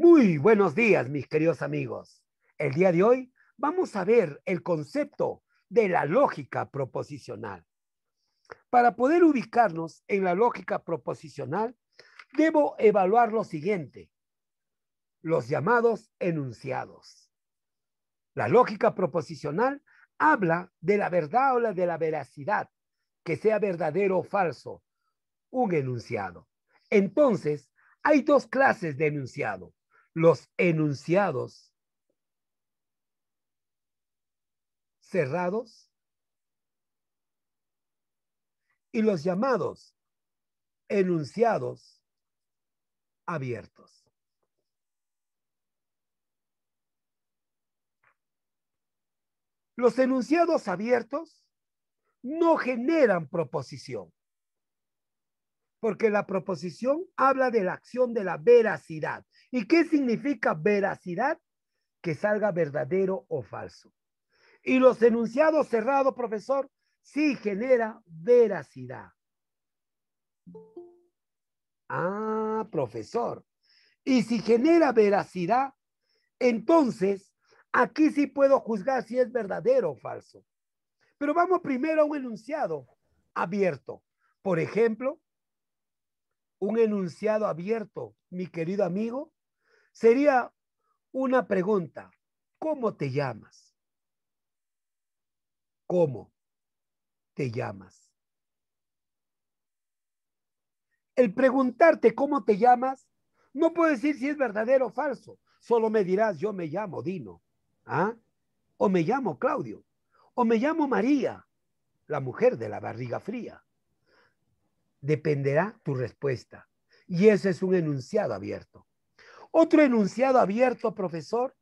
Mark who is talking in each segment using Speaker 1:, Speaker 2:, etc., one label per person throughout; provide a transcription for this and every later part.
Speaker 1: Muy buenos días, mis queridos amigos. El día de hoy vamos a ver el concepto de la lógica proposicional. Para poder ubicarnos en la lógica proposicional, debo evaluar lo siguiente, los llamados enunciados. La lógica proposicional habla de la verdad o la de la veracidad, que sea verdadero o falso, un enunciado. Entonces, hay dos clases de enunciado los enunciados cerrados y los llamados enunciados abiertos. Los enunciados abiertos no generan proposición, porque la proposición habla de la acción de la veracidad, ¿Y qué significa veracidad? Que salga verdadero o falso. Y los enunciados cerrados, profesor, sí genera veracidad. Ah, profesor. Y si genera veracidad, entonces aquí sí puedo juzgar si es verdadero o falso. Pero vamos primero a un enunciado abierto. Por ejemplo, un enunciado abierto, mi querido amigo, sería una pregunta. ¿Cómo te llamas? ¿Cómo te llamas? El preguntarte cómo te llamas, no puedo decir si es verdadero o falso. Solo me dirás, yo me llamo Dino, ¿ah? o me llamo Claudio, o me llamo María, la mujer de la barriga fría. Dependerá tu respuesta. Y ese es un enunciado abierto. Otro enunciado abierto, profesor,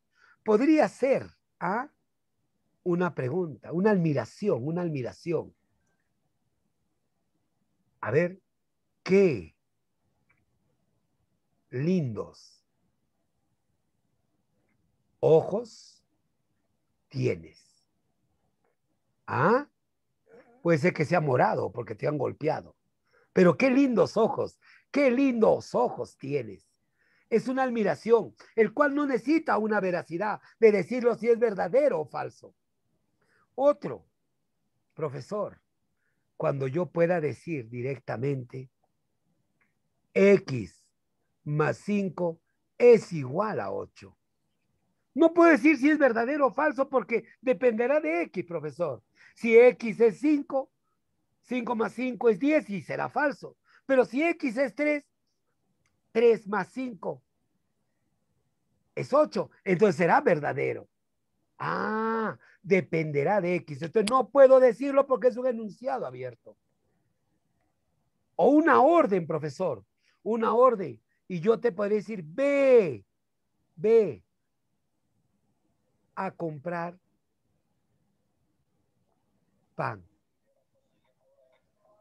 Speaker 1: podría ser ¿ah? una pregunta, una admiración, una admiración. A ver, qué lindos ojos tienes. ¿Ah? Puede ser que sea morado porque te han golpeado. Pero qué lindos ojos, qué lindos ojos tienes es una admiración, el cual no necesita una veracidad de decirlo si es verdadero o falso. Otro, profesor, cuando yo pueda decir directamente, X más 5 es igual a 8. No puedo decir si es verdadero o falso porque dependerá de X, profesor. Si X es 5, 5 más 5 es 10 y será falso. Pero si X es 3, 3 más 5 es 8. Entonces será verdadero. Ah, dependerá de X. Entonces no puedo decirlo porque es un enunciado abierto. O una orden, profesor. Una orden. Y yo te podría decir, ve, ve a comprar pan.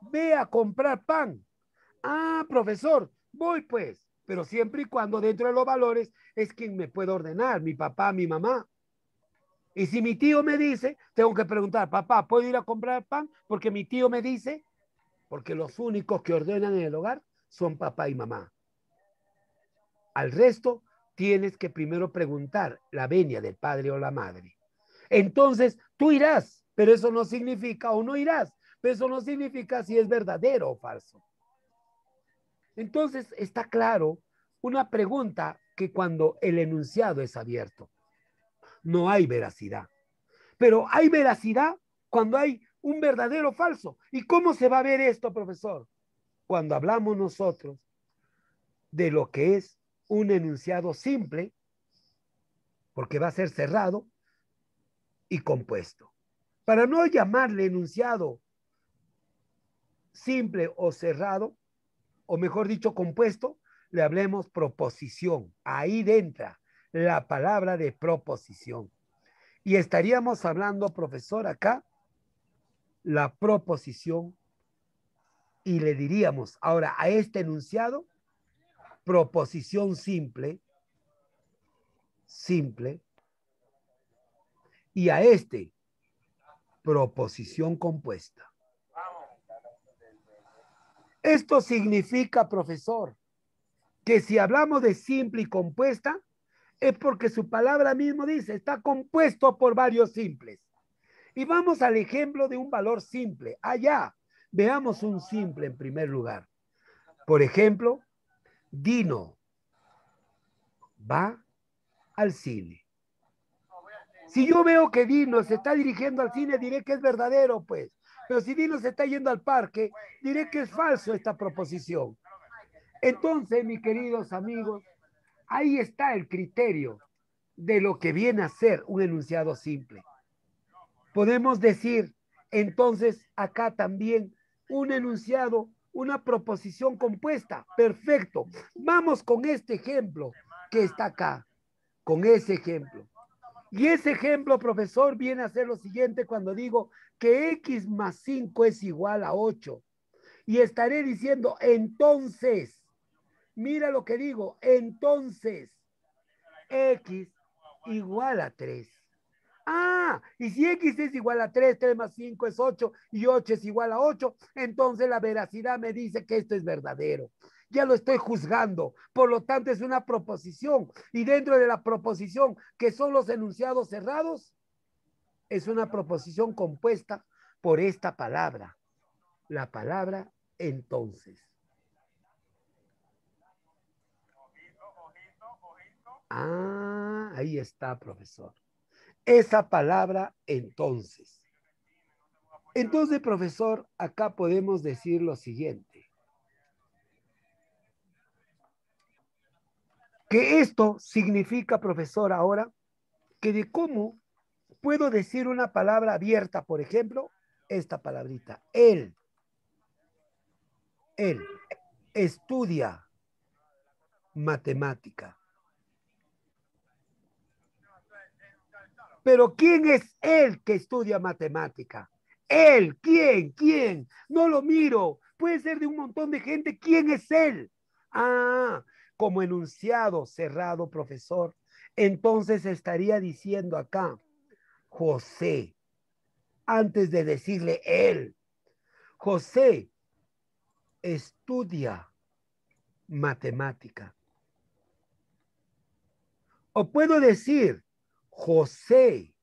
Speaker 1: Ve a comprar pan. Ah, profesor, voy pues pero siempre y cuando dentro de los valores es quien me puede ordenar, mi papá, mi mamá. Y si mi tío me dice, tengo que preguntar, papá, ¿puedo ir a comprar pan? Porque mi tío me dice, porque los únicos que ordenan en el hogar son papá y mamá. Al resto, tienes que primero preguntar la venia del padre o la madre. Entonces, tú irás, pero eso no significa, o no irás, pero eso no significa si es verdadero o falso. Entonces está claro una pregunta que cuando el enunciado es abierto, no hay veracidad. Pero hay veracidad cuando hay un verdadero falso. ¿Y cómo se va a ver esto, profesor? Cuando hablamos nosotros de lo que es un enunciado simple, porque va a ser cerrado y compuesto. Para no llamarle enunciado simple o cerrado, o mejor dicho, compuesto, le hablemos proposición. Ahí entra la palabra de proposición. Y estaríamos hablando, profesor, acá, la proposición y le diríamos ahora a este enunciado, proposición simple, simple, y a este, proposición compuesta. Esto significa, profesor, que si hablamos de simple y compuesta, es porque su palabra mismo dice, está compuesto por varios simples. Y vamos al ejemplo de un valor simple. Allá, veamos un simple en primer lugar. Por ejemplo, Dino va al cine. Si yo veo que Dino se está dirigiendo al cine, diré que es verdadero, pues. Pero si Dino se está yendo al parque, diré que es falso esta proposición. Entonces, mis queridos amigos, ahí está el criterio de lo que viene a ser un enunciado simple. Podemos decir, entonces, acá también un enunciado, una proposición compuesta. Perfecto. Vamos con este ejemplo que está acá, con ese ejemplo. Y ese ejemplo, profesor, viene a ser lo siguiente cuando digo que x más 5 es igual a 8. Y estaré diciendo, entonces, mira lo que digo, entonces, x igual a 3. Ah, y si x es igual a 3, 3 más 5 es 8 y 8 es igual a 8, entonces la veracidad me dice que esto es verdadero ya lo estoy juzgando. Por lo tanto, es una proposición. Y dentro de la proposición, que son los enunciados cerrados, es una proposición compuesta por esta palabra, la palabra entonces. Ah, ahí está, profesor. Esa palabra entonces. Entonces, profesor, acá podemos decir lo siguiente. Que esto significa, profesor, ahora, que de cómo puedo decir una palabra abierta, por ejemplo, esta palabrita, él, él estudia matemática. Pero ¿quién es él que estudia matemática? Él, ¿quién? ¿Quién? No lo miro. Puede ser de un montón de gente. ¿Quién es él? Ah, como enunciado cerrado, profesor, entonces estaría diciendo acá, José, antes de decirle él, José estudia matemática. O puedo decir, José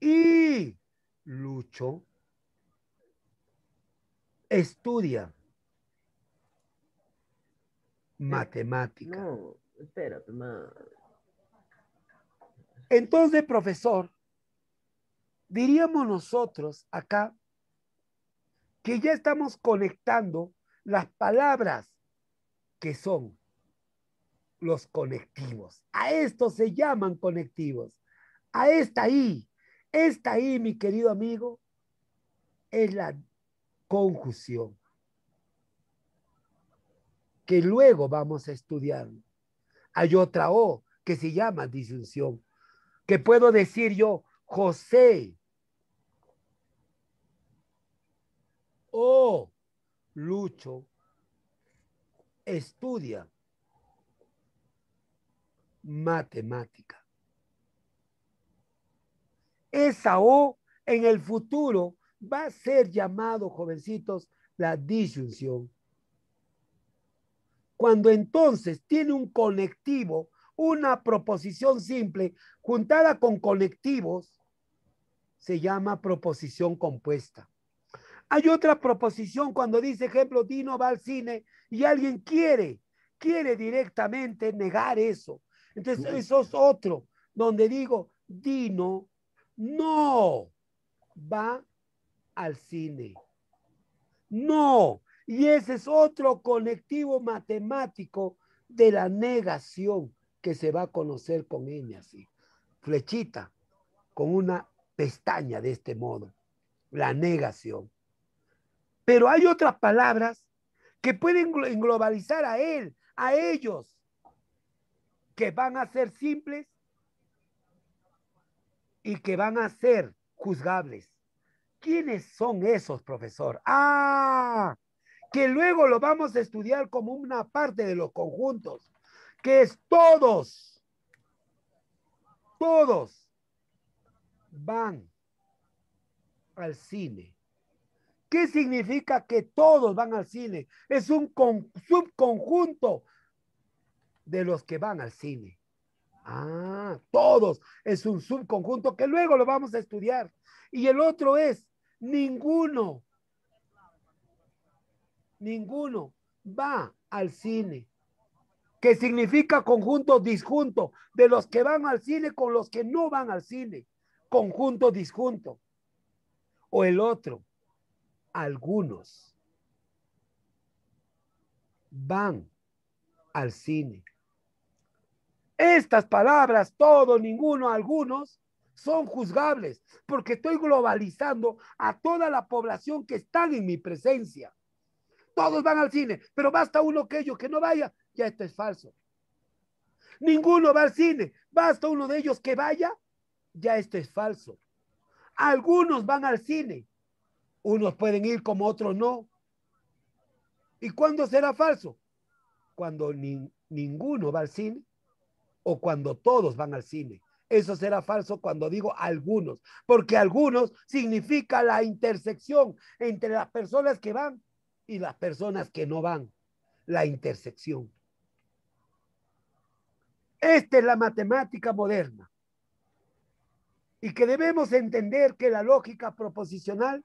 Speaker 1: y Lucho estudia Matemática. No, espérate, Entonces, profesor, diríamos nosotros acá que ya estamos conectando las palabras que son los conectivos. A estos se llaman conectivos. A esta I, esta I, mi querido amigo, es la conjunción que luego vamos a estudiar. Hay otra O que se llama disyunción, que puedo decir yo, José o Lucho estudia matemática. Esa O en el futuro va a ser llamado, jovencitos, la disyunción. Cuando entonces tiene un conectivo, una proposición simple juntada con conectivos, se llama proposición compuesta. Hay otra proposición cuando dice, ejemplo, Dino va al cine y alguien quiere, quiere directamente negar eso. Entonces, eso es otro, donde digo, Dino no va al cine. No y ese es otro conectivo matemático de la negación que se va a conocer con ella así. Flechita con una pestaña de este modo. La negación. Pero hay otras palabras que pueden globalizar a él, a ellos, que van a ser simples y que van a ser juzgables. ¿Quiénes son esos, profesor? Ah, que luego lo vamos a estudiar como una parte de los conjuntos, que es todos, todos van al cine. ¿Qué significa que todos van al cine? Es un subconjunto de los que van al cine. Ah, todos. Es un subconjunto que luego lo vamos a estudiar. Y el otro es, ninguno ninguno va al cine, que significa conjunto disjunto de los que van al cine con los que no van al cine, conjunto disjunto. O el otro, algunos van al cine. Estas palabras, todo, ninguno, algunos, son juzgables porque estoy globalizando a toda la población que están en mi presencia todos van al cine, pero basta uno que ellos que no vaya, ya esto es falso. Ninguno va al cine, basta uno de ellos que vaya, ya esto es falso. Algunos van al cine, unos pueden ir como otros no. ¿Y cuándo será falso? Cuando ninguno va al cine o cuando todos van al cine. Eso será falso cuando digo algunos, porque algunos significa la intersección entre las personas que van y las personas que no van. La intersección. Esta es la matemática moderna. Y que debemos entender que la lógica proposicional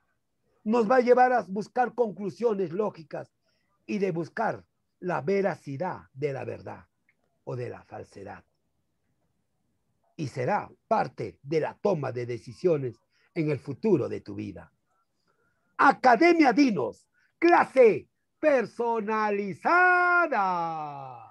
Speaker 1: nos va a llevar a buscar conclusiones lógicas y de buscar la veracidad de la verdad o de la falsedad. Y será parte de la toma de decisiones en el futuro de tu vida. Academia Dinos, clase personalizada.